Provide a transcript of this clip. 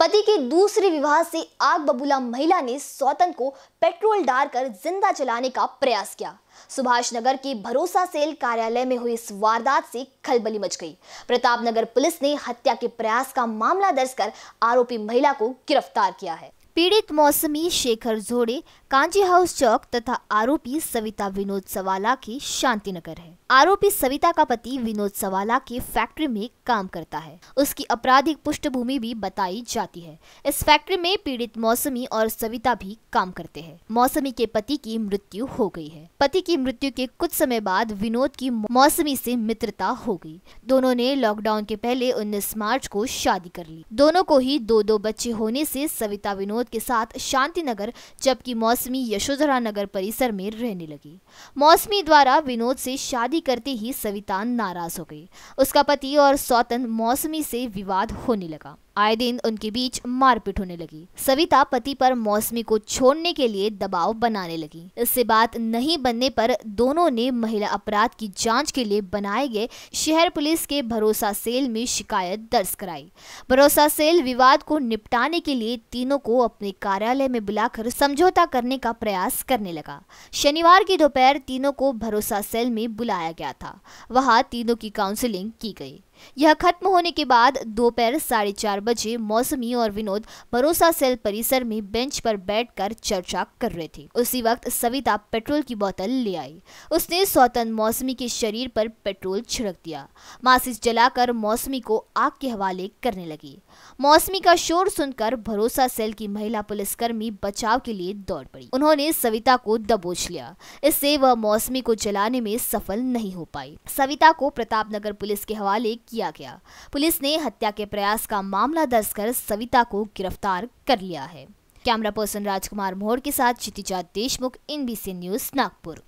पति के दूसरे विवाह से आग बबूला महिला ने सौतन को पेट्रोल डालकर जिंदा चलाने का प्रयास किया सुभाष नगर के भरोसा सेल कार्यालय में हुई इस वारदात से खलबली मच गई प्रताप नगर पुलिस ने हत्या के प्रयास का मामला दर्ज कर आरोपी महिला को गिरफ्तार किया है पीड़ित मौसमी शेखर जोड़े कांजी हाउस चौक तथा आरोपी सविता विनोद सवाला की शांतिनगर है आरोपी सविता का पति विनोद सवाला के फैक्ट्री में काम करता है उसकी आपराधिक पृष्ठभूमि भी बताई जाती है इस फैक्ट्री में पीड़ित मौसमी और सविता भी काम करते हैं मौसमी के पति की मृत्यु हो गई है पति की मृत्यु के कुछ समय बाद विनोद की मौसमी से मित्रता हो गई दोनों ने लॉकडाउन के पहले उन्नीस मार्च को शादी कर ली दोनों को ही दो दो बच्चे होने से सविता विनोद रावत के साथ शांति नगर जबकि मौसमी यशोधरा नगर परिसर में रहने लगी मौसमी द्वारा विनोद से शादी करते ही सविता नाराज हो गई उसका पति और सौतन मौसमी से विवाद होने लगा आए दिन उनके बीच मारपीट होने लगी सविता पति पर मौसमी को छोड़ने के लिए दबाव बनाने लगी इससे बात नहीं बनने पर दोनों ने महिला अपराध की जांच के लिए बनाए गए शहर पुलिस के भरोसा सेल में शिकायत दर्ज कराई भरोसा सेल विवाद को निपटाने के लिए तीनों को अपने कार्यालय में बुलाकर समझौता करने का प्रयास करने लगा शनिवार की दोपहर तीनों को भरोसा सेल में बुलाया गया था वहां तीनों की काउंसिलिंग की गई यह खत्म होने के बाद दोपहर साढ़े चार बजे मौसमी और विनोद भरोसा सेल परिसर में बेंच पर बैठकर चर्चा कर रहे थे उसी वक्त सविता पेट्रोल की बोतल ले आई उसने स्वतंत्र मौसमी के शरीर पर पेट्रोल छिड़क दिया मासिस जलाकर मौसमी को आग के हवाले करने लगी मौसमी का शोर सुनकर भरोसा सेल की महिला पुलिसकर्मी बचाव के लिए दौड़ पड़ी उन्होंने सविता को दबोच लिया इससे वह मौसमी को जलाने में सफल नहीं हो पाई सविता को प्रताप नगर पुलिस के हवाले किया गया पुलिस ने हत्या के प्रयास का मामला मामला दर्ज कर सविता को गिरफ्तार कर लिया है कैमरा पर्सन राजकुमार मोहर के साथ क्षितिजा देशमुख एनबीसी न्यूज नागपुर